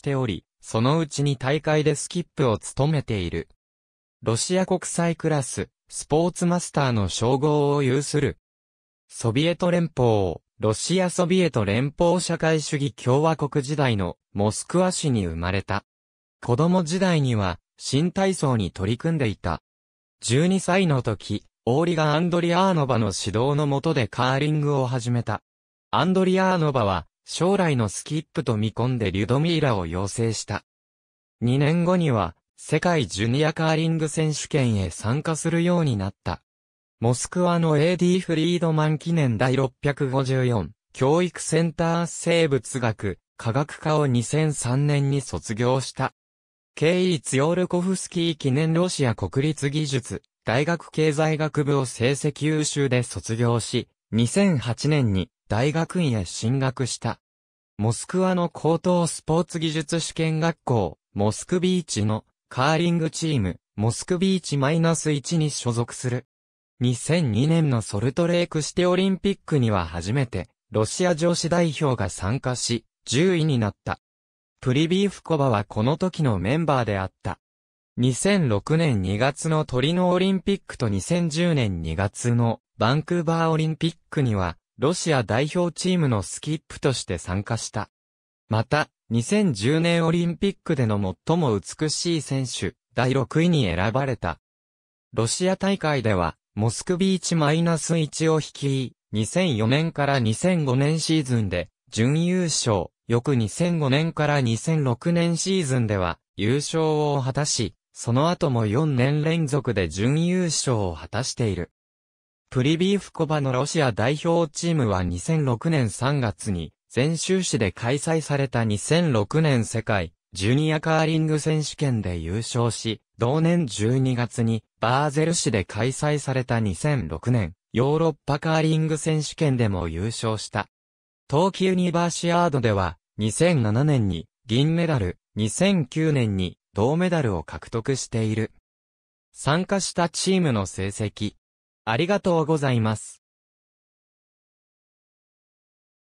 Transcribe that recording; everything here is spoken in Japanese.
しており、そのうちに大会でスキップを務めている。ロシア国際クラス、スポーツマスターの称号を有する。ソビエト連邦、ロシアソビエト連邦社会主義共和国時代のモスクワ市に生まれた。子供時代には新体操に取り組んでいた。12歳の時、オーリガ・アンドリアーノバの指導の下でカーリングを始めた。アンドリアーノバは将来のスキップと見込んでリュドミーラを養成した。2年後には、世界ジュニアカーリング選手権へ参加するようになった。モスクワの AD フリードマン記念第654教育センター生物学科学科を2003年に卒業した。ケイリツ・ヨールコフスキー記念ロシア国立技術大学経済学部を成績優秀で卒業し、2008年に大学院へ進学した。モスクワの高等スポーツ技術試験学校、モスクビーチのカーリングチーム、モスクビーチマイナス1に所属する。2002年のソルトレークシティオリンピックには初めて、ロシア女子代表が参加し、10位になった。プリビーフコバはこの時のメンバーであった。2006年2月のトリノオリンピックと2010年2月のバンクーバーオリンピックにはロシア代表チームのスキップとして参加した。また、2010年オリンピックでの最も美しい選手、第6位に選ばれた。ロシア大会では、モスクビーチマイナス1を率い、2004年から2005年シーズンで、準優勝、翌2005年から2006年シーズンでは、優勝を果たし、その後も4年連続で準優勝を果たしている。プリビーフコバのロシア代表チームは2006年3月に、全州市で開催された2006年世界ジュニアカーリング選手権で優勝し、同年12月にバーゼル市で開催された2006年ヨーロッパカーリング選手権でも優勝した。冬季ユニバーシアードでは2007年に銀メダル、2009年に銅メダルを獲得している。参加したチームの成績、ありがとうございます。